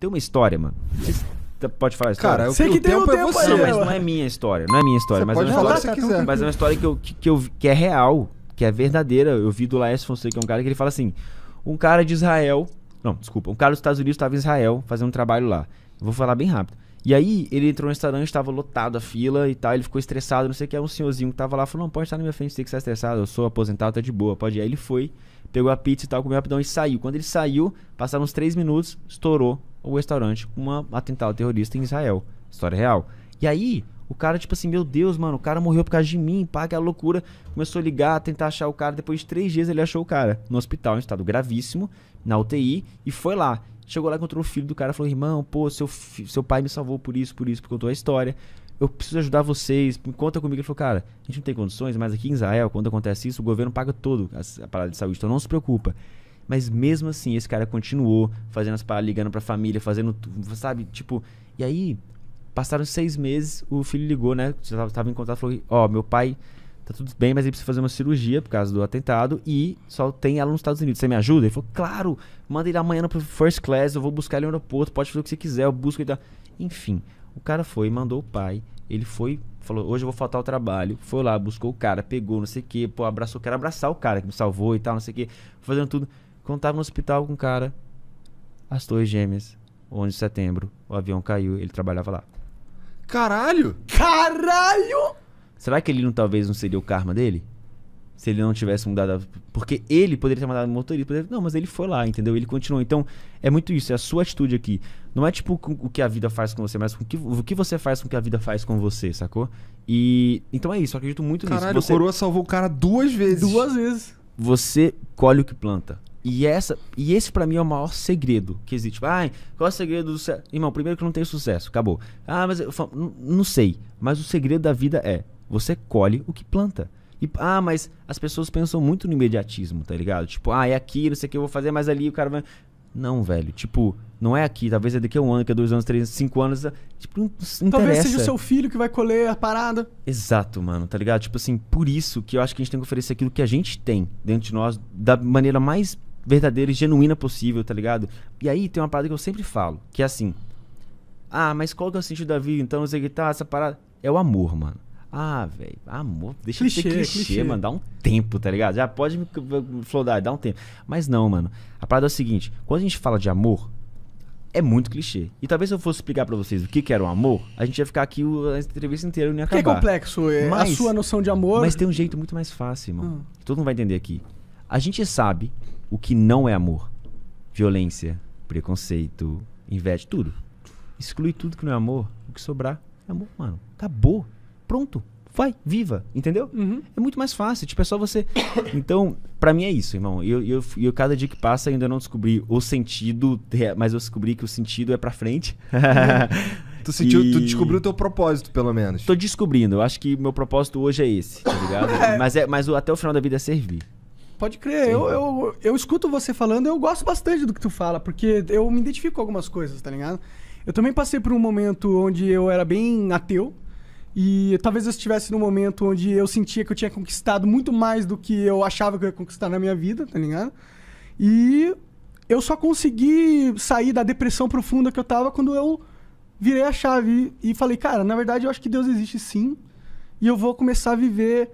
tem uma história, mano. Vocês tá, pode falar a história? Cara, eu sei que tem um tempo é você. Não, mas não é minha história. Não é minha história. mas pode é falar história, se tá, tá, quiser. Mas é uma história que, eu, que, que, eu, que é real, que é verdadeira. Eu vi do Laércio Fonseca, que é um cara que ele fala assim: um cara de Israel. Não, desculpa. Um cara dos Estados Unidos estava em Israel fazendo um trabalho lá. vou falar bem rápido. E aí, ele entrou no restaurante, estava lotado a fila e tal. Ele ficou estressado, não sei o que. É um senhorzinho que tava lá falou: Não, pode estar na minha frente, tem que estar estressado. Eu sou aposentado, tá de boa, pode ir. Aí ele foi, pegou a pizza e tal, comeu rapidão e saiu. Quando ele saiu, passaram uns 3 minutos, estourou o restaurante com um atentado terrorista em Israel. História real. E aí, o cara, tipo assim, meu Deus, mano, o cara morreu por causa de mim, pá, que é loucura. Começou a ligar, tentar achar o cara. Depois de três dias, ele achou o cara no hospital, em estado gravíssimo, na UTI, e foi lá. Chegou lá, encontrou o filho do cara, falou: irmão, pô, seu, seu pai me salvou por isso, por isso, porque contou a história. Eu preciso ajudar vocês, conta comigo. Ele falou: cara, a gente não tem condições, mas aqui em Israel, quando acontece isso, o governo paga todo a parada de saúde, então não se preocupa. Mas mesmo assim, esse cara continuou fazendo as paradas, ligando pra família, fazendo, sabe? Tipo, e aí, passaram seis meses, o filho ligou, né? Tava em contato e falou: Ó, oh, meu pai tá tudo bem, mas ele precisa fazer uma cirurgia por causa do atentado e só tem ela nos Estados Unidos. Você me ajuda? Ele falou: Claro, manda ele amanhã pro first class, eu vou buscar ele no aeroporto, pode fazer o que você quiser, eu busco ele. Enfim, o cara foi, mandou o pai, ele foi, falou: Hoje eu vou faltar o trabalho. Foi lá, buscou o cara, pegou, não sei o que, pô, abraçou quero abraçar o cara que me salvou e tal, não sei o que, fazendo tudo. Quando tava no hospital com o cara, as Torres Gêmeas, 11 de setembro, o avião caiu, ele trabalhava lá. Caralho! Caralho! Será que ele não talvez não seria o karma dele? Se ele não tivesse mudado. A... Porque ele poderia ter mandado o motorista. Poderia... Não, mas ele foi lá, entendeu? Ele continuou. Então, é muito isso, é a sua atitude aqui. Não é tipo o que a vida faz com você, mas com o, que, o que você faz com o que a vida faz com você, sacou? E. Então é isso, eu acredito muito Caralho, nisso. Caralho, você... o Coroa salvou o cara duas vezes. Duas vezes. Você colhe o que planta. E, essa, e esse para mim é o maior segredo que existe. Tipo, Ai, ah, qual é o segredo do sucesso? Irmão, primeiro que não tem sucesso, acabou. Ah, mas eu falo, não sei. Mas o segredo da vida é você colhe o que planta. E, ah, mas as pessoas pensam muito no imediatismo, tá ligado? Tipo, ah, é aqui, não sei o que eu vou fazer, mas ali o cara vai. Não, velho. Tipo, não é aqui. Talvez é daqui a um ano, daqui a dois anos, três, cinco anos. É, tipo, não, não Talvez seja o seu filho que vai colher a parada. Exato, mano. Tá ligado? Tipo assim, por isso que eu acho que a gente tem que oferecer aquilo que a gente tem dentro de nós da maneira mais verdadeira e genuína possível, tá ligado? E aí tem uma parada que eu sempre falo, que é assim. Ah, mas qual que é o sentido da vida? Então, você que tá, essa parada. É o amor, mano. Ah, velho, amor, deixa clichê, de ser clichê, clichê, mano. Dá um tempo, tá ligado? Já pode me flodar, dá um tempo. Mas não, mano. A parada é o seguinte: quando a gente fala de amor, é muito clichê. E talvez se eu fosse explicar para vocês o que, que era o amor, a gente ia ficar aqui a entrevista inteira e não ia acabar. Que é complexo, é mas, a sua noção de amor. Mas tem um jeito muito mais fácil, mano. Hum. Ah. Todo mundo vai entender aqui. A gente sabe o que não é amor: violência, preconceito, inveja, tudo. Exclui tudo que não é amor. O que sobrar é amor, mano. Acabou. Pronto. Vai, viva, entendeu? Uhum. É muito mais fácil, tipo, é só você. Então, para mim é isso, irmão. Eu, eu, eu, cada dia que passa, ainda não descobri o sentido, mas eu descobri que o sentido é pra frente. Tu, sentiu, e... tu descobriu o teu propósito, pelo menos. Tô descobrindo. Eu acho que meu propósito hoje é esse, tá ligado? mas é, mas até o final da vida é servir. Pode crer, eu, eu, eu, escuto você falando, eu gosto bastante do que tu fala, porque eu me identifico com algumas coisas, tá ligado? Eu também passei por um momento onde eu era bem ateu, e talvez eu estivesse num momento onde eu sentia que eu tinha conquistado muito mais do que eu achava que eu ia conquistar na minha vida, tá ligado? E eu só consegui sair da depressão profunda que eu tava quando eu virei a chave e falei, cara, na verdade eu acho que Deus existe sim, e eu vou começar a viver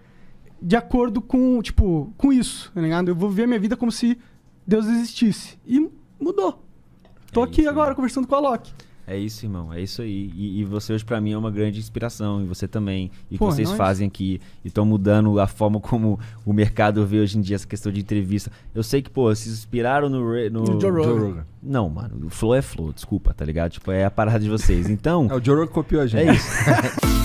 de acordo com, tipo, com isso, tá ligado? Eu vou viver minha vida como se Deus existisse. E mudou. Tô é aqui isso, agora conversando com a Loki. É isso, irmão. É isso aí. E, e você hoje para mim é uma grande inspiração. E você também. E o que vocês nós... É fazem aqui. E estão mudando a forma como o mercado vê hoje em dia essa questão de entrevista. Eu sei que, pô, se inspiraram no... No, no Joe, Rogan. Joe Rogan. Não, mano. O flow é flow. Desculpa, tá ligado? Tipo, é a parada de vocês. Então... é, o Joe Rogan copiou a é gente. É isso.